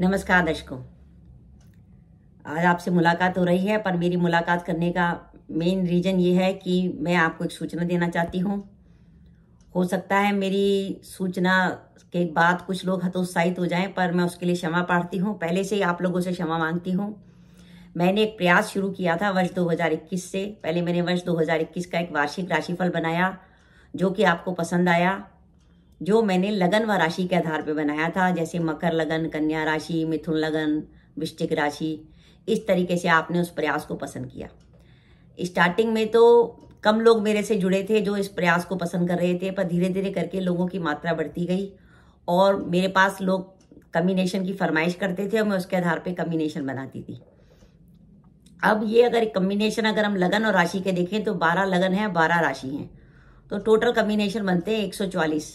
नमस्कार दर्शकों आज आपसे मुलाकात हो रही है पर मेरी मुलाकात करने का मेन रीज़न ये है कि मैं आपको एक सूचना देना चाहती हूँ हो सकता है मेरी सूचना के बाद कुछ लोग हतोत्साहित हो जाएं पर मैं उसके लिए क्षमा पाठती हूँ पहले से ही आप लोगों से क्षमा मांगती हूँ मैंने एक प्रयास शुरू किया था वर्ष 2021 से पहले मैंने वर्ष 2021 का एक वार्षिक राशिफल बनाया जो कि आपको पसंद आया जो मैंने लगन व राशि के आधार पर बनाया था जैसे मकर लगन कन्या राशि मिथुन लगन वृश्चिक राशि इस तरीके से आपने उस प्रयास को पसंद किया स्टार्टिंग में तो कम लोग मेरे से जुड़े थे जो इस प्रयास को पसंद कर रहे थे पर धीरे धीरे करके लोगों की मात्रा बढ़ती गई और मेरे पास लोग कम्बिनेशन की फरमाइश करते थे और मैं उसके आधार पे कम्बिनेशन बनाती थी अब ये अगर कम्बिनेशन अगर हम लगन और राशि के देखें तो बारह लगन है बारह राशि हैं तो टोटल कम्बिनेशन बनते हैं एक सौ चालीस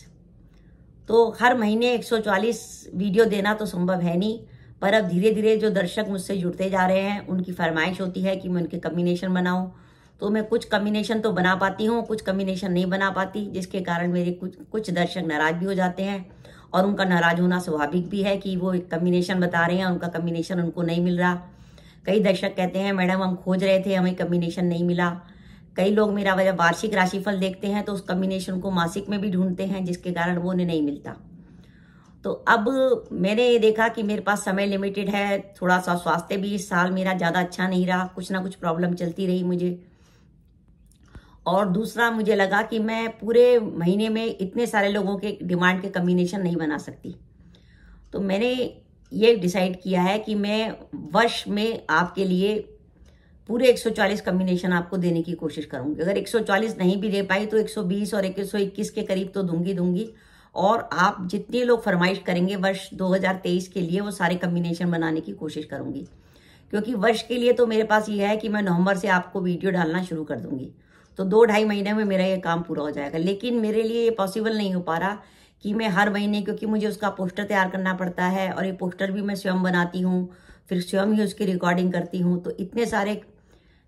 तो हर महीने 140 वीडियो देना तो संभव है नहीं पर अब धीरे धीरे जो दर्शक मुझसे जुड़ते जा रहे हैं उनकी फरमाइश होती है कि मैं उनके कम्बिनेशन बनाऊं तो मैं कुछ कम्बिनेशन तो बना पाती हूँ कुछ कम्बिनेशन नहीं बना पाती जिसके कारण मेरे कुछ कुछ दर्शक नाराज भी हो जाते हैं और उनका नाराज होना स्वाभाविक भी है कि वो एक कम्बिनेशन बता रहे हैं उनका कम्बिनेशन उनको नहीं मिल रहा कई दर्शक कहते हैं मैडम हम खोज रहे थे हमें कम्बिनेशन नहीं मिला कई लोग मेरा वजह वार्षिक राशिफल देखते हैं तो उस कम्बिनेशन को मासिक में भी ढूंढते हैं जिसके कारण वो उन्हें नहीं मिलता तो अब मैंने ये देखा कि मेरे पास समय लिमिटेड है थोड़ा सा स्वास्थ्य भी इस साल मेरा ज़्यादा अच्छा नहीं रहा कुछ ना कुछ प्रॉब्लम चलती रही मुझे और दूसरा मुझे लगा कि मैं पूरे महीने में इतने सारे लोगों के डिमांड के कम्बिनेशन नहीं बना सकती तो मैंने ये डिसाइड किया है कि मैं वर्ष में आपके लिए पूरे 140 कम्बिनेशन आपको देने की कोशिश करूंगी अगर 140 नहीं भी दे पाई तो 120 और 121 के करीब तो दूंगी दूंगी और आप जितने लोग फरमाइश करेंगे वर्ष 2023 के लिए वो सारे कम्बिनेशन बनाने की कोशिश करूंगी क्योंकि वर्ष के लिए तो मेरे पास ये है कि मैं नवंबर से आपको वीडियो डालना शुरू कर दूंगी तो दो ढाई महीने में मेरा ये काम पूरा हो जाएगा लेकिन मेरे लिए ये पॉसिबल नहीं हो पा रहा कि मैं हर महीने क्योंकि मुझे उसका पोस्टर तैयार करना पड़ता है और ये पोस्टर भी मैं स्वयं बनाती हूँ फिर स्वयं ही उसकी रिकॉर्डिंग करती हूँ तो इतने सारे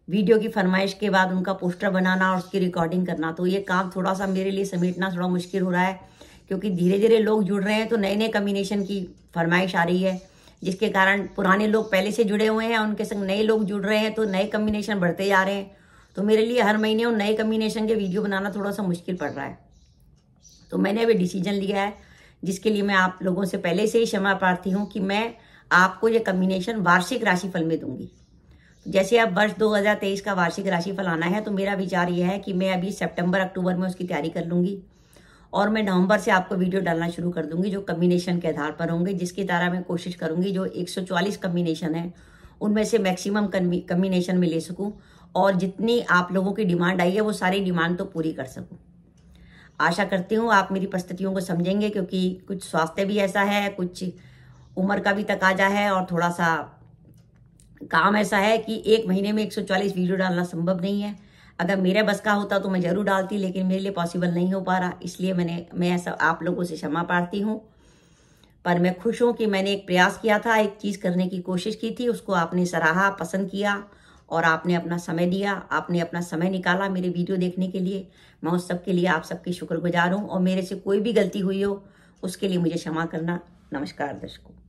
वीडियो की फरमाइश के बाद उनका पोस्टर बनाना और उसकी रिकॉर्डिंग करना तो ये काम थोड़ा सा मेरे लिए समेटना थोड़ा मुश्किल हो रहा है क्योंकि धीरे धीरे लोग जुड़ रहे हैं तो नए नए कम्बिनेशन की फरमाइश आ रही है जिसके कारण पुराने लोग पहले से जुड़े हुए हैं उनके संग नए लोग जुड़ रहे हैं तो नए कम्बिनेशन बढ़ते जा रहे हैं तो मेरे लिए हर महीने उन नए कम्बिनेशन के वीडियो बनाना थोड़ा सा मुश्किल पड़ रहा है तो मैंने अभी डिसीजन लिया है जिसके लिए मैं आप लोगों से पहले से ही क्षमा प्रार्थी हूँ कि मैं आपको ये कम्बिनेशन वार्षिक राशिफल में दूंगी जैसे अब वर्ष 2023 का वार्षिक राशिफल आना है तो मेरा विचार यह है कि मैं अभी सितंबर अक्टूबर में उसकी तैयारी कर लूंगी और मैं नवंबर से आपको वीडियो डालना शुरू कर दूंगी जो कम्बिनेशन के आधार पर होंगे जिसकी द्वारा मैं कोशिश करूंगी जो 144 कम्बिनेशन है उनमें से मैक्सिमम कम्बिनेशन में ले सकूँ और जितनी आप लोगों की डिमांड आई है वो सारी डिमांड तो पूरी कर सकूँ आशा करती हूँ आप मेरी परिस्थितियों को समझेंगे क्योंकि कुछ स्वास्थ्य भी ऐसा है कुछ उम्र का भी तकाजा है और थोड़ा सा काम ऐसा है कि एक महीने में 140 वीडियो डालना संभव नहीं है अगर मेरे बस का होता तो मैं ज़रूर डालती लेकिन मेरे लिए पॉसिबल नहीं हो पा रहा इसलिए मैंने मैं सब आप लोगों से क्षमा पाती हूँ पर मैं खुश हूँ कि मैंने एक प्रयास किया था एक चीज़ करने की कोशिश की थी उसको आपने सराहा पसंद किया और आपने अपना समय दिया आपने अपना समय निकाला मेरे वीडियो देखने के लिए मैं उस सब के लिए आप सबकी शुक्रगुजार हूँ और मेरे से कोई भी गलती हुई हो उसके लिए मुझे क्षमा करना नमस्कार दर्शकों